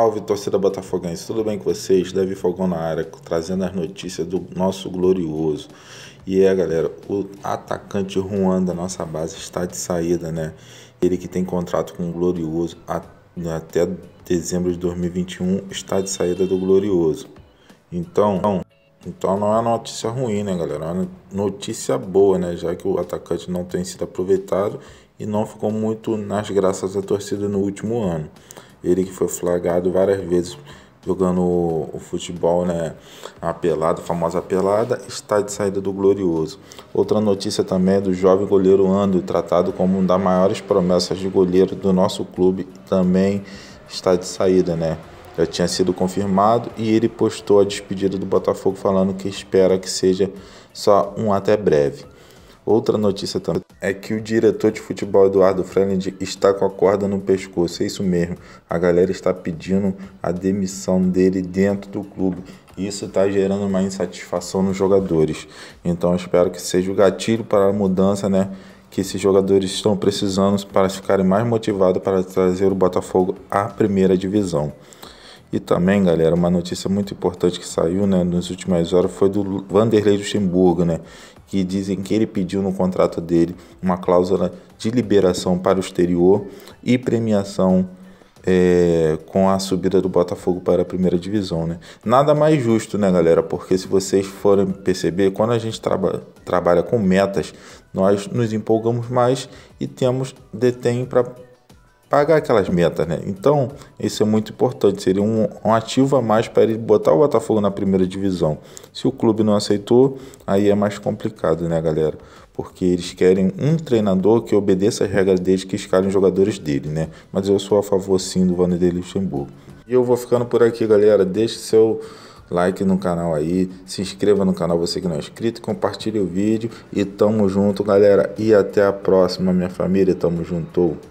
Salve torcida botafoguense, tudo bem com vocês? Davi Fogão na área, trazendo as notícias do nosso glorioso. E é galera, o atacante Juan da nossa base está de saída, né? Ele que tem contrato com o Glorioso né, até dezembro de 2021 está de saída do Glorioso. Então, então não é notícia ruim, né, galera? É uma notícia boa, né? Já que o atacante não tem sido aproveitado e não ficou muito nas graças da torcida no último ano. Ele que foi flagrado várias vezes jogando o, futebol, né? A pelada, a famosa pelada, está de saída do Glorioso. Outra notícia também é do jovem goleiro Ando, tratado como uma das maiores promessas de goleiro do nosso clube, também está de saída, né? Já tinha sido confirmado e ele postou a despedida do Botafogo falando que espera que seja só um até breve. Outra notícia também é que o diretor de futebol Eduardo Freland está com a corda no pescoço. É isso mesmo. A galera está pedindo a demissão dele dentro do clube. Isso está gerando uma insatisfação nos jogadores. Então espero que seja o gatilho para a mudança, né? Que esses jogadores estão precisando para ficarem mais motivados para trazer o Botafogo à primeira divisão. E também, galera, uma notícia muito importante que saiu né, nas últimas horas foi do Vanderlei Luxemburgo, né? Que dizem que ele pediu no contrato dele uma cláusula de liberação para o exterior e premiação é, com a subida do Botafogo para a primeira divisão, né? Nada mais justo, né, galera? Porque se vocês forem perceber, quando a gente traba, trabalha com metas, nós nos empolgamos mais e temos detém para pagar aquelas metas, né? Então, isso é muito importante. Seria um, um ativo a mais para ele botar o Botafogo na primeira divisão. Se o clube não aceitou, aí é mais complicado, né, galera? Porque eles querem um treinador que obedeça as regras deles, que escalem os jogadores dele, né? Mas eu sou a favor, sim, do Vanderlei Luxemburgo. E eu vou ficando por aqui, galera. Deixe seu like no canal aí, se inscreva no canal você que não é inscrito, compartilhe o vídeo e tamo junto, galera. E até a próxima, minha família. Tamo junto.